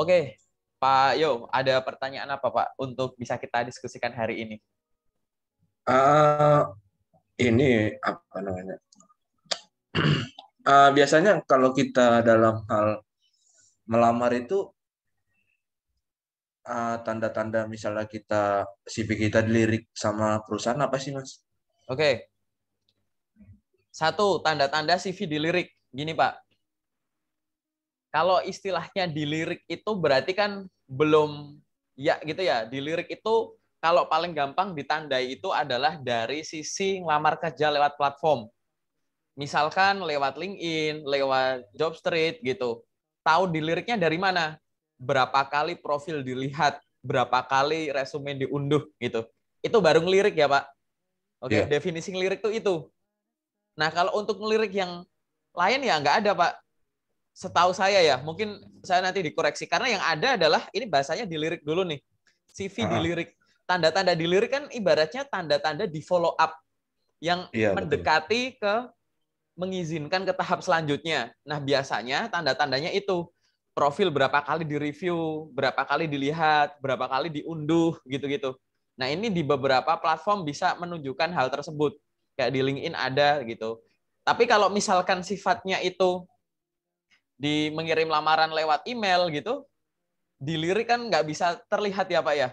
Oke, Pak Yo, ada pertanyaan apa Pak untuk bisa kita diskusikan hari ini? Uh, ini apa namanya? Uh, biasanya kalau kita dalam hal melamar itu eh, tanda-tanda uh, misalnya kita CV kita dilirik sama perusahaan apa sih mas? Oke, okay. satu tanda-tanda CV dilirik gini pak, kalau istilahnya dilirik itu berarti kan belum ya gitu ya dilirik itu kalau paling gampang ditandai itu adalah dari sisi ngelamar kerja lewat platform misalkan lewat LinkedIn lewat Jobstreet gitu tahu diliriknya dari mana berapa kali profil dilihat berapa kali resume diunduh gitu itu baru ngelirik ya pak oke okay, iya. yeah. definisi ngelirik tuh itu nah kalau untuk ngelirik yang lain ya nggak ada pak setahu saya ya, mungkin saya nanti dikoreksi karena yang ada adalah ini bahasanya dilirik dulu nih. CV uh-huh. dilirik. Tanda-tanda dilirik kan ibaratnya tanda-tanda di follow up yang iya, mendekati betul. ke mengizinkan ke tahap selanjutnya. Nah, biasanya tanda-tandanya itu profil berapa kali direview, berapa kali dilihat, berapa kali diunduh gitu-gitu. Nah, ini di beberapa platform bisa menunjukkan hal tersebut. Kayak di LinkedIn ada gitu. Tapi kalau misalkan sifatnya itu di mengirim lamaran lewat email gitu dilirik kan nggak bisa terlihat ya pak ya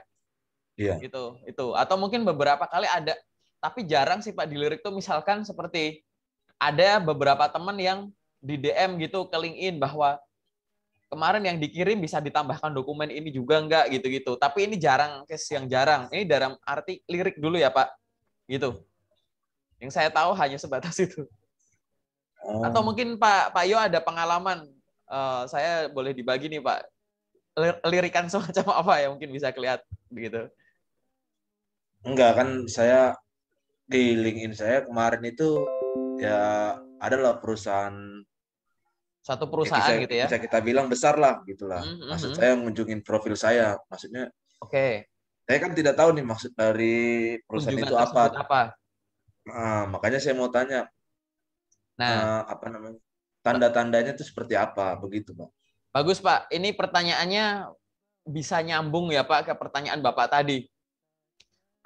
iya gitu itu atau mungkin beberapa kali ada tapi jarang sih pak dilirik tuh misalkan seperti ada beberapa teman yang di DM gitu ke LinkedIn bahwa kemarin yang dikirim bisa ditambahkan dokumen ini juga enggak gitu-gitu. Tapi ini jarang, case yang jarang. Ini dalam arti lirik dulu ya, Pak. Gitu. Yang saya tahu hanya sebatas itu. Oh. Atau mungkin Pak Pak Yo ada pengalaman Eh, saya boleh dibagi nih Pak lirikan semacam apa ya mungkin bisa kelihatan gitu. enggak kan saya di LinkedIn saya kemarin itu ya adalah perusahaan satu perusahaan ya, bisa, gitu ya bisa kita bilang besar lah gitulah mm -hmm. maksud hmm. saya ngunjungin profil saya maksudnya oke okay. saya kan tidak tahu nih maksud dari perusahaan Kunjungan itu apa apa nah, makanya saya mau tanya nah uh, apa namanya tanda-tandanya itu seperti apa begitu Pak. Bagus Pak, ini pertanyaannya bisa nyambung ya Pak ke pertanyaan Bapak tadi.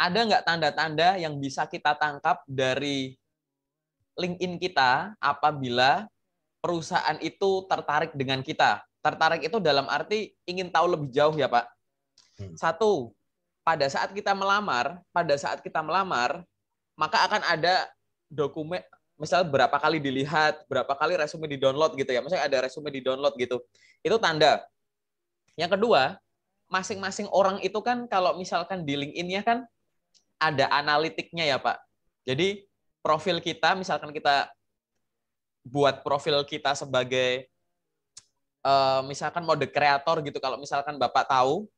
Ada nggak tanda-tanda yang bisa kita tangkap dari LinkedIn kita apabila perusahaan itu tertarik dengan kita? Tertarik itu dalam arti ingin tahu lebih jauh ya Pak. Hmm. Satu, pada saat kita melamar, pada saat kita melamar, maka akan ada dokumen Misalnya berapa kali dilihat, berapa kali resume di-download gitu ya. Misalnya ada resume di-download gitu. Itu tanda. Yang kedua, masing-masing orang itu kan kalau misalkan di LinkedIn-nya kan ada analitiknya ya, Pak. Jadi profil kita misalkan kita buat profil kita sebagai uh, misalkan mode kreator gitu kalau misalkan Bapak tahu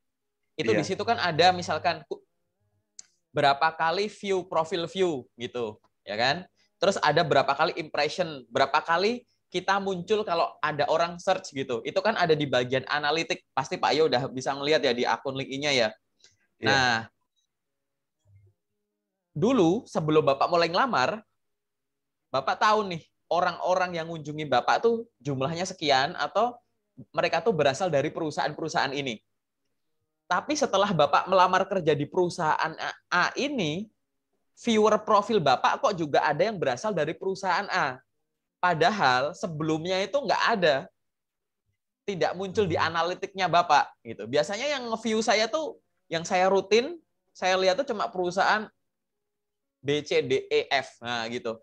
itu yeah. di situ kan ada misalkan berapa kali view profil view gitu, ya kan? Terus ada berapa kali impression, berapa kali kita muncul kalau ada orang search gitu. Itu kan ada di bagian analitik. Pasti Pak Ayo udah bisa ngelihat ya di akun link nya ya. Yeah. Nah, dulu sebelum Bapak mulai ngelamar, Bapak tahu nih orang-orang yang mengunjungi Bapak tuh jumlahnya sekian atau mereka tuh berasal dari perusahaan-perusahaan ini. Tapi setelah Bapak melamar kerja di perusahaan A ini, viewer profil Bapak kok juga ada yang berasal dari perusahaan A. Padahal sebelumnya itu nggak ada. Tidak muncul di hmm. analitiknya Bapak. gitu. Biasanya yang nge-view saya tuh, yang saya rutin, saya lihat tuh cuma perusahaan B, C, D, E, F. Nah, gitu.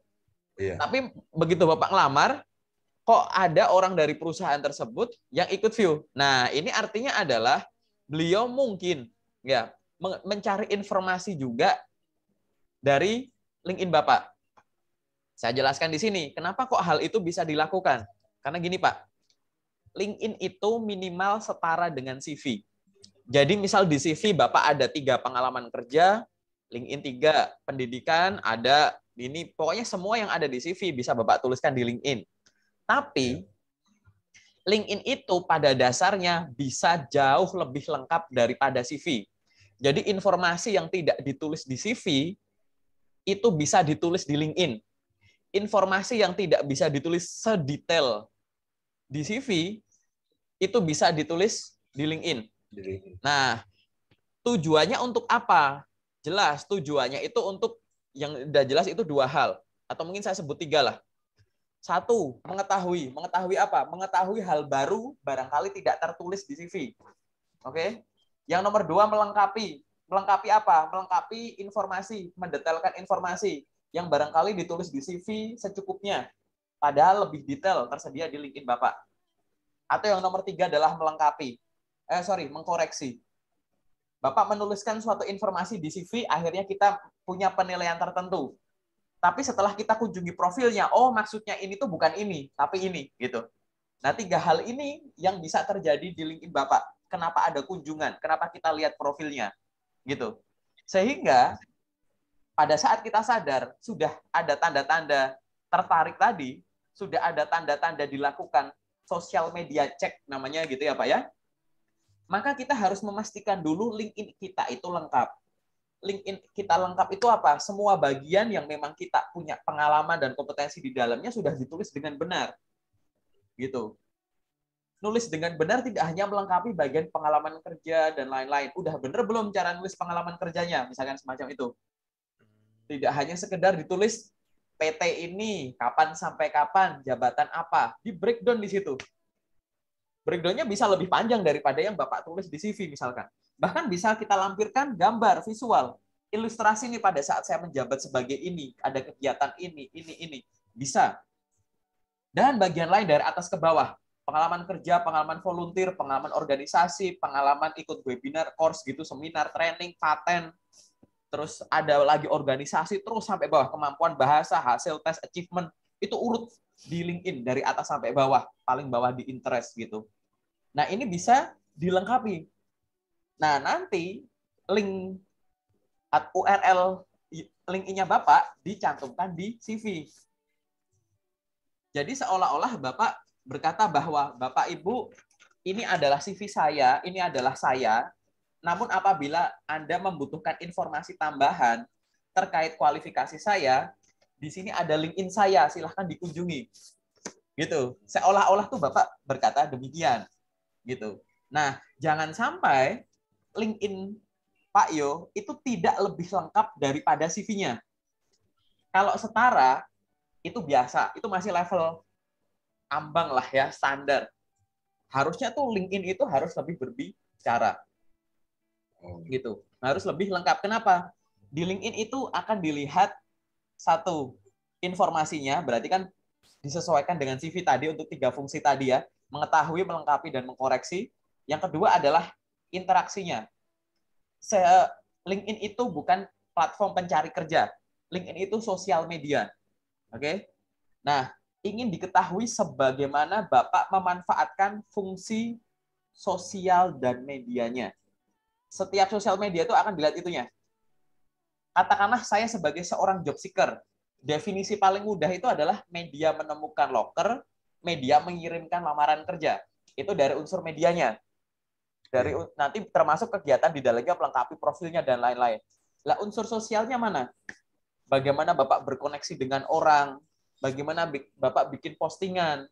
Iya. Tapi begitu Bapak ngelamar, kok ada orang dari perusahaan tersebut yang ikut view. Nah, ini artinya adalah beliau mungkin ya mencari informasi juga dari LinkedIn Bapak. Saya jelaskan di sini, kenapa kok hal itu bisa dilakukan? Karena gini Pak, LinkedIn itu minimal setara dengan CV. Jadi misal di CV Bapak ada tiga pengalaman kerja, LinkedIn tiga pendidikan, ada ini pokoknya semua yang ada di CV bisa Bapak tuliskan di LinkedIn. Tapi iya. LinkedIn itu pada dasarnya bisa jauh lebih lengkap daripada CV. Jadi informasi yang tidak ditulis di CV itu bisa ditulis di LinkedIn. Informasi yang tidak bisa ditulis sedetail di CV itu bisa ditulis di LinkedIn. Nah, tujuannya untuk apa? Jelas tujuannya itu untuk yang sudah jelas itu dua hal atau mungkin saya sebut tiga lah. Satu, mengetahui. Mengetahui apa? Mengetahui hal baru barangkali tidak tertulis di CV. Oke. Okay? Yang nomor dua, melengkapi melengkapi apa? Melengkapi informasi, mendetailkan informasi yang barangkali ditulis di CV secukupnya, padahal lebih detail tersedia di LinkedIn Bapak. Atau yang nomor tiga adalah melengkapi, eh sorry, mengkoreksi. Bapak menuliskan suatu informasi di CV, akhirnya kita punya penilaian tertentu. Tapi setelah kita kunjungi profilnya, oh maksudnya ini tuh bukan ini, tapi ini gitu. Nah tiga hal ini yang bisa terjadi di LinkedIn Bapak. Kenapa ada kunjungan? Kenapa kita lihat profilnya? gitu. Sehingga pada saat kita sadar sudah ada tanda-tanda tertarik tadi, sudah ada tanda-tanda dilakukan sosial media cek namanya gitu ya Pak ya. Maka kita harus memastikan dulu LinkedIn kita itu lengkap. LinkedIn kita lengkap itu apa? Semua bagian yang memang kita punya pengalaman dan kompetensi di dalamnya sudah ditulis dengan benar. Gitu nulis dengan benar tidak hanya melengkapi bagian pengalaman kerja dan lain-lain. Udah benar belum cara nulis pengalaman kerjanya, misalkan semacam itu. Tidak hanya sekedar ditulis PT ini kapan sampai kapan, jabatan apa, di breakdown di situ. Breakdownnya bisa lebih panjang daripada yang Bapak tulis di CV misalkan. Bahkan bisa kita lampirkan gambar visual, ilustrasi ini pada saat saya menjabat sebagai ini, ada kegiatan ini, ini, ini. Bisa. Dan bagian lain dari atas ke bawah pengalaman kerja, pengalaman volunteer, pengalaman organisasi, pengalaman ikut webinar, course gitu, seminar, training, paten, terus ada lagi organisasi, terus sampai bawah kemampuan bahasa, hasil tes, achievement, itu urut di LinkedIn dari atas sampai bawah, paling bawah di interest gitu. Nah ini bisa dilengkapi. Nah nanti link at URL LinkedIn-nya Bapak dicantumkan di CV. Jadi seolah-olah Bapak berkata bahwa Bapak Ibu, ini adalah CV saya, ini adalah saya. Namun apabila Anda membutuhkan informasi tambahan terkait kualifikasi saya, di sini ada LinkedIn saya, silahkan dikunjungi. Gitu. Seolah-olah tuh Bapak berkata demikian. Gitu. Nah, jangan sampai LinkedIn Pak Yo itu tidak lebih lengkap daripada CV-nya. Kalau setara itu biasa, itu masih level ambang lah ya, standar. Harusnya tuh LinkedIn itu harus lebih berbicara. Oh. Gitu. Harus lebih lengkap. Kenapa? Di LinkedIn itu akan dilihat satu informasinya, berarti kan disesuaikan dengan CV tadi untuk tiga fungsi tadi ya, mengetahui, melengkapi dan mengkoreksi. Yang kedua adalah interaksinya. LinkedIn itu bukan platform pencari kerja. LinkedIn itu sosial media. Oke. Okay? Nah, ingin diketahui sebagaimana Bapak memanfaatkan fungsi sosial dan medianya. Setiap sosial media itu akan dilihat itunya. Katakanlah saya sebagai seorang job seeker. Definisi paling mudah itu adalah media menemukan loker, media mengirimkan lamaran kerja. Itu dari unsur medianya. Dari nanti termasuk kegiatan di dalamnya melengkapi profilnya dan lain-lain. Lah unsur sosialnya mana? Bagaimana Bapak berkoneksi dengan orang, bagaimana Bapak bikin postingan.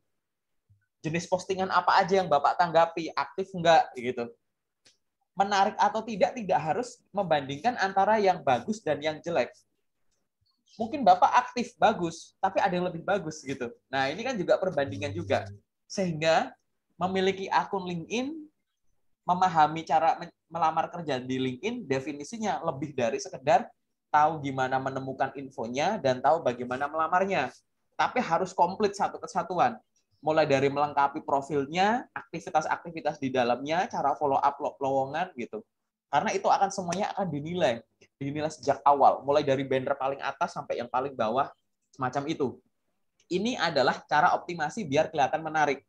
Jenis postingan apa aja yang Bapak tanggapi, aktif enggak gitu. Menarik atau tidak tidak harus membandingkan antara yang bagus dan yang jelek. Mungkin Bapak aktif bagus, tapi ada yang lebih bagus gitu. Nah, ini kan juga perbandingan juga. Sehingga memiliki akun LinkedIn memahami cara melamar kerja di LinkedIn definisinya lebih dari sekedar tahu gimana menemukan infonya dan tahu bagaimana melamarnya tapi harus komplit satu kesatuan. Mulai dari melengkapi profilnya, aktivitas-aktivitas di dalamnya, cara follow up lo lowongan gitu. Karena itu akan semuanya akan dinilai, dinilai sejak awal, mulai dari banner paling atas sampai yang paling bawah, semacam itu. Ini adalah cara optimasi biar kelihatan menarik.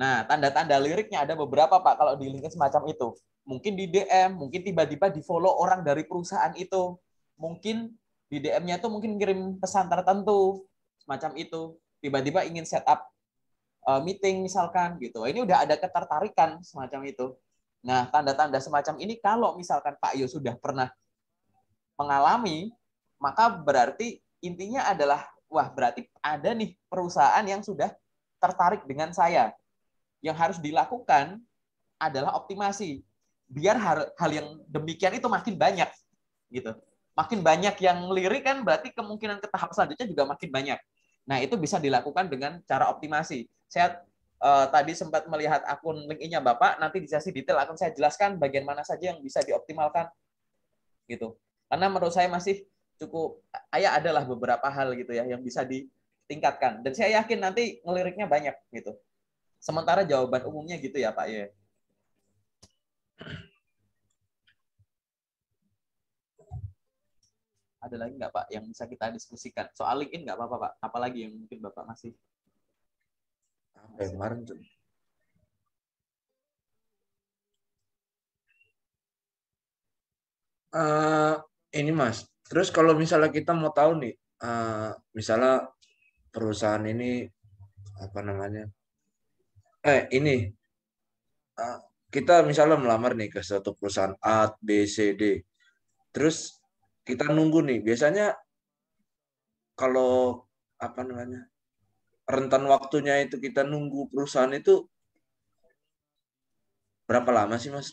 Nah, tanda-tanda liriknya ada beberapa Pak kalau di LinkedIn semacam itu. Mungkin di DM, mungkin tiba-tiba di-follow orang dari perusahaan itu. Mungkin di DM-nya itu mungkin kirim pesan tertentu semacam itu tiba-tiba ingin setup uh, eh, meeting misalkan gitu ini udah ada ketertarikan semacam itu nah tanda-tanda semacam ini kalau misalkan Pak Yo sudah pernah mengalami maka berarti intinya adalah wah berarti ada nih perusahaan yang sudah tertarik dengan saya yang harus dilakukan adalah optimasi biar hal, hal yang demikian itu makin banyak gitu makin banyak yang lirik kan berarti kemungkinan ke tahap selanjutnya juga makin banyak. Nah, itu bisa dilakukan dengan cara optimasi. Saya uh, tadi sempat melihat akun link nya Bapak, nanti di sesi detail akan saya jelaskan bagian mana saja yang bisa dioptimalkan. Gitu. Karena menurut saya masih cukup ayah adalah beberapa hal gitu ya yang bisa ditingkatkan dan saya yakin nanti ngeliriknya banyak gitu. Sementara jawaban umumnya gitu ya Pak ya. ada lagi nggak Pak yang bisa kita diskusikan? Soal LinkedIn nggak apa-apa Pak, apalagi yang mungkin Bapak masih? Apa ah, eh, kemarin tuh? Eh, ini Mas, terus kalau misalnya kita mau tahu nih, uh, misalnya perusahaan ini apa namanya? Eh ini uh, kita misalnya melamar nih ke suatu perusahaan A, B, C, D. Terus kita nunggu nih. Biasanya kalau apa namanya rentan waktunya itu kita nunggu perusahaan itu berapa lama sih mas?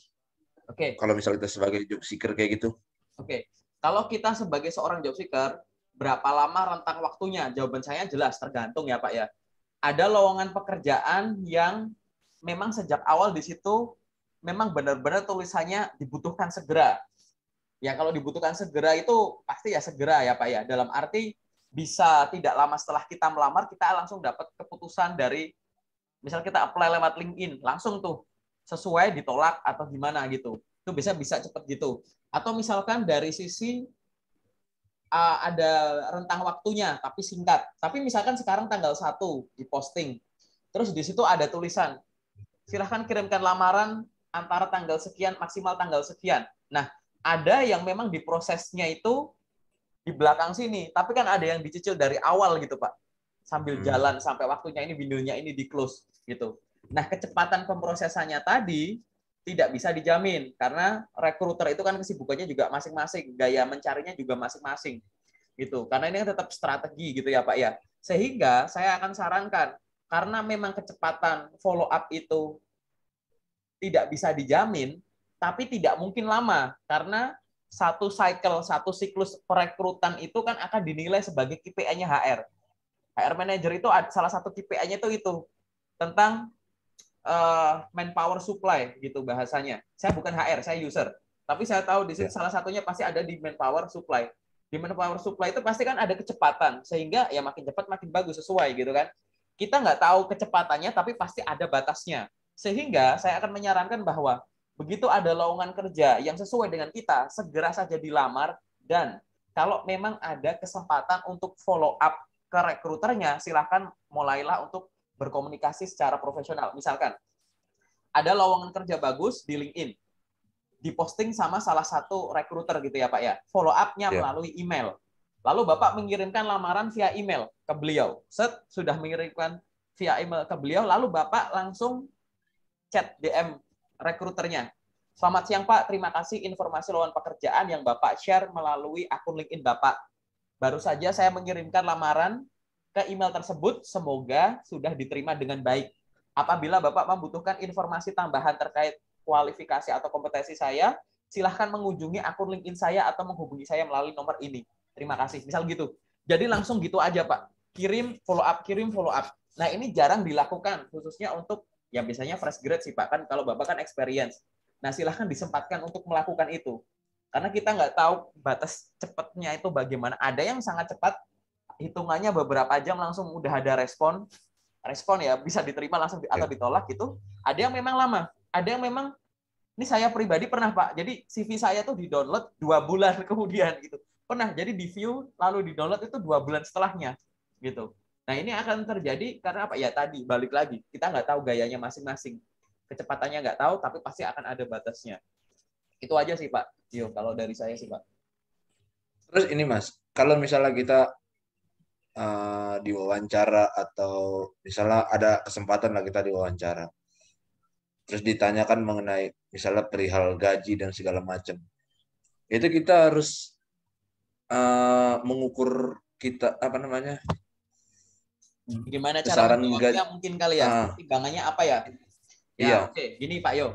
Oke. Okay. Kalau misalnya kita sebagai job seeker kayak gitu? Oke. Okay. Kalau kita sebagai seorang job seeker berapa lama rentang waktunya? Jawaban saya jelas tergantung ya pak ya. Ada lowongan pekerjaan yang memang sejak awal di situ memang benar-benar tulisannya dibutuhkan segera ya kalau dibutuhkan segera itu pasti ya segera ya Pak ya. Dalam arti bisa tidak lama setelah kita melamar kita langsung dapat keputusan dari misal kita apply lewat LinkedIn langsung tuh sesuai ditolak atau gimana gitu. Itu bisa bisa cepat gitu. Atau misalkan dari sisi uh, ada rentang waktunya tapi singkat. Tapi misalkan sekarang tanggal 1 posting. Terus di situ ada tulisan silahkan kirimkan lamaran antara tanggal sekian maksimal tanggal sekian. Nah, ada yang memang di prosesnya itu di belakang sini, tapi kan ada yang dicicil dari awal gitu Pak, sambil hmm. jalan sampai waktunya ini windownya ini di close gitu. Nah kecepatan pemrosesannya tadi tidak bisa dijamin karena rekruter itu kan kesibukannya juga masing-masing, gaya mencarinya juga masing-masing gitu. Karena ini kan tetap strategi gitu ya Pak ya. Sehingga saya akan sarankan karena memang kecepatan follow up itu tidak bisa dijamin, tapi tidak mungkin lama karena satu cycle, satu siklus perekrutan itu kan akan dinilai sebagai KPI-nya HR. HR manager itu salah satu KPI-nya itu itu tentang uh, manpower supply gitu bahasanya. Saya bukan HR, saya user. Tapi saya tahu di sini yeah. salah satunya pasti ada di manpower supply. Di manpower supply itu pasti kan ada kecepatan sehingga ya makin cepat makin bagus sesuai gitu kan. Kita nggak tahu kecepatannya tapi pasti ada batasnya. Sehingga saya akan menyarankan bahwa Begitu ada lowongan kerja yang sesuai dengan kita, segera saja dilamar dan kalau memang ada kesempatan untuk follow up ke rekruternya, silahkan mulailah untuk berkomunikasi secara profesional. Misalkan, ada lowongan kerja bagus di LinkedIn, diposting sama salah satu rekruter gitu ya Pak ya, follow up-nya yeah. melalui email. Lalu Bapak mengirimkan lamaran via email ke beliau. Set, sudah mengirimkan via email ke beliau, lalu Bapak langsung chat DM rekruternya. Selamat siang Pak, terima kasih informasi lowongan pekerjaan yang Bapak share melalui akun LinkedIn Bapak. Baru saja saya mengirimkan lamaran ke email tersebut, semoga sudah diterima dengan baik. Apabila Bapak membutuhkan informasi tambahan terkait kualifikasi atau kompetensi saya, silahkan mengunjungi akun LinkedIn saya atau menghubungi saya melalui nomor ini. Terima kasih. Misal gitu. Jadi langsung gitu aja Pak. Kirim follow up, kirim follow up. Nah ini jarang dilakukan, khususnya untuk Ya biasanya fresh grade sih Pak kan kalau Bapak kan experience. Nah silahkan disempatkan untuk melakukan itu. Karena kita nggak tahu batas cepatnya itu bagaimana. Ada yang sangat cepat, hitungannya beberapa jam langsung udah ada respon. Respon ya, bisa diterima langsung atau iya. ditolak gitu. Ada yang memang lama. Ada yang memang ini saya pribadi pernah pak jadi CV saya tuh di download dua bulan kemudian gitu pernah jadi di view lalu di download itu dua bulan setelahnya gitu Nah ini akan terjadi karena apa? Ya tadi balik lagi kita nggak tahu gayanya masing-masing, kecepatannya nggak tahu, tapi pasti akan ada batasnya. Itu aja sih Pak. Yo kalau dari saya sih Pak. Terus ini Mas, kalau misalnya kita uh, diwawancara atau misalnya ada kesempatan lah kita diwawancara, terus ditanyakan mengenai misalnya perihal gaji dan segala macam, itu kita harus uh, mengukur kita apa namanya Hmm. Gimana cara besaran menjawabnya mungkin kali ya? Uh, apa ya? Ya, iya. oke. Okay. Gini Pak Yo.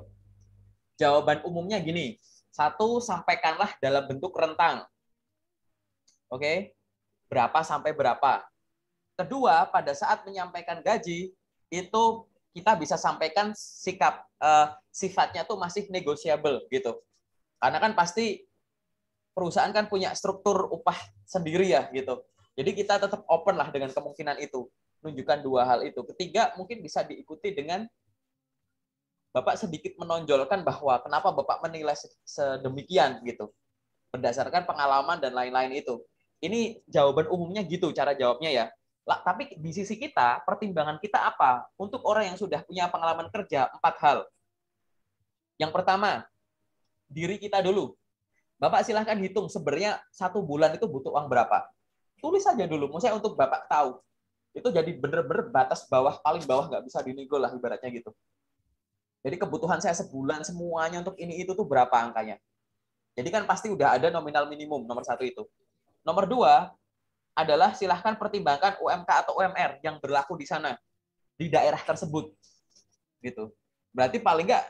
Jawaban umumnya gini. Satu, sampaikanlah dalam bentuk rentang. Oke? Okay? Berapa sampai berapa. Kedua, pada saat menyampaikan gaji, itu kita bisa sampaikan sikap uh, sifatnya tuh masih negosiable gitu. Karena kan pasti perusahaan kan punya struktur upah sendiri ya gitu. Jadi kita tetap open lah dengan kemungkinan itu menunjukkan dua hal itu. Ketiga, mungkin bisa diikuti dengan Bapak sedikit menonjolkan bahwa kenapa Bapak menilai sedemikian gitu. Berdasarkan pengalaman dan lain-lain itu. Ini jawaban umumnya gitu cara jawabnya ya. Lah, tapi di sisi kita, pertimbangan kita apa? Untuk orang yang sudah punya pengalaman kerja, empat hal. Yang pertama, diri kita dulu. Bapak silahkan hitung sebenarnya satu bulan itu butuh uang berapa. Tulis saja dulu, maksudnya untuk Bapak tahu itu jadi bener-bener batas bawah paling bawah nggak bisa dinego lah ibaratnya gitu. Jadi kebutuhan saya sebulan semuanya untuk ini itu tuh berapa angkanya. Jadi kan pasti udah ada nominal minimum nomor satu itu. Nomor dua adalah silahkan pertimbangkan UMK atau UMR yang berlaku di sana di daerah tersebut gitu. Berarti paling nggak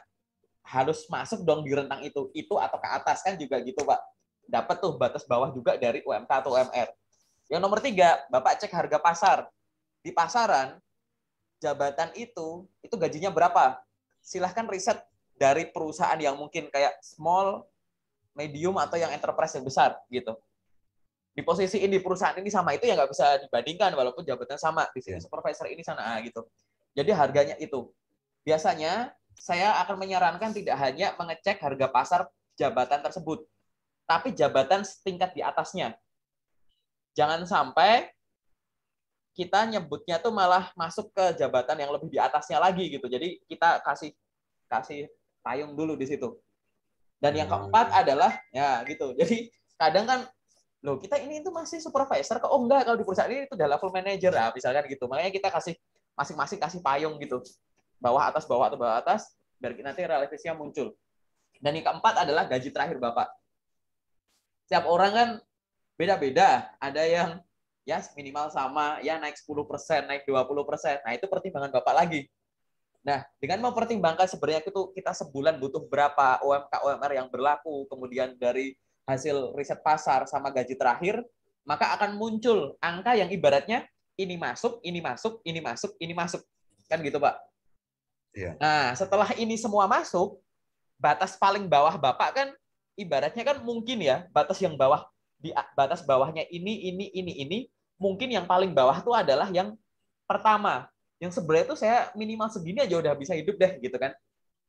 harus masuk dong di rentang itu, itu atau ke atas kan juga gitu pak. Dapat tuh batas bawah juga dari UMK atau UMR. Yang nomor tiga, bapak cek harga pasar di pasaran jabatan itu itu gajinya berapa? Silahkan riset dari perusahaan yang mungkin kayak small, medium atau yang enterprise yang besar gitu. Di posisi ini perusahaan ini sama itu ya nggak bisa dibandingkan walaupun jabatan sama di sini iya. supervisor ini sana ah, gitu. Jadi harganya itu. Biasanya saya akan menyarankan tidak hanya mengecek harga pasar jabatan tersebut, tapi jabatan setingkat di atasnya. Jangan sampai kita nyebutnya tuh malah masuk ke jabatan yang lebih di atasnya lagi gitu. Jadi kita kasih kasih payung dulu di situ. Dan yang hmm. keempat adalah ya gitu. Jadi kadang kan loh kita ini itu masih supervisor kok oh enggak kalau di perusahaan ini itu udah level manager lah misalkan gitu. Makanya kita kasih masing-masing kasih payung gitu. Bawah atas bawah atau bawah atas biar nanti realisasinya muncul. Dan yang keempat adalah gaji terakhir Bapak. Setiap orang kan beda-beda. Ada yang ya minimal sama, ya naik 10%, naik 20%. Nah, itu pertimbangan Bapak lagi. Nah, dengan mempertimbangkan sebenarnya itu kita sebulan butuh berapa UMK UMR yang berlaku, kemudian dari hasil riset pasar sama gaji terakhir, maka akan muncul angka yang ibaratnya ini masuk, ini masuk, ini masuk, ini masuk. Kan gitu, Pak. Iya. Nah, setelah ini semua masuk, batas paling bawah Bapak kan ibaratnya kan mungkin ya, batas yang bawah di batas bawahnya ini, ini, ini, ini, mungkin yang paling bawah tuh adalah yang pertama. Yang sebelah itu saya minimal segini aja udah bisa hidup deh gitu kan.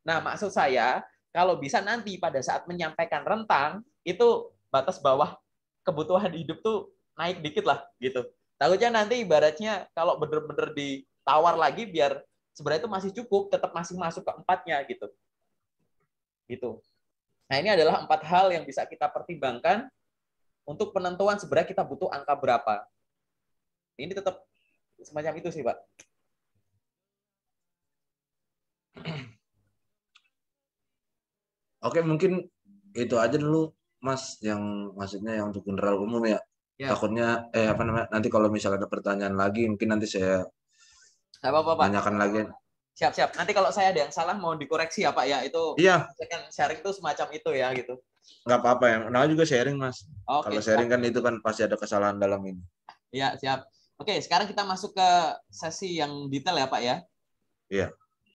Nah, maksud saya kalau bisa nanti pada saat menyampaikan rentang itu batas bawah kebutuhan hidup tuh naik dikit lah gitu. Takutnya nanti ibaratnya kalau bener-bener ditawar lagi biar sebenarnya itu masih cukup, tetap masih masuk ke empatnya gitu. Gitu. Nah, ini adalah empat hal yang bisa kita pertimbangkan untuk penentuan sebenarnya kita butuh angka berapa. Ini tetap semacam itu sih, Pak. Oke, mungkin itu aja dulu, Mas, yang maksudnya yang untuk general umum ya. ya. Takutnya eh apa namanya? Nanti kalau misalnya ada pertanyaan lagi, mungkin nanti saya apa, apa, Pak. tanyakan lagi. Siap, siap. Nanti kalau saya ada yang salah mau dikoreksi ya Pak ya. Itu iya. kan sharing itu semacam itu ya gitu. Nggak apa-apa ya. Nah juga sharing Mas. Okay, kalau sharing siap. kan itu kan pasti ada kesalahan dalam ini. Iya, siap. Oke, sekarang kita masuk ke sesi yang detail ya Pak ya. Iya.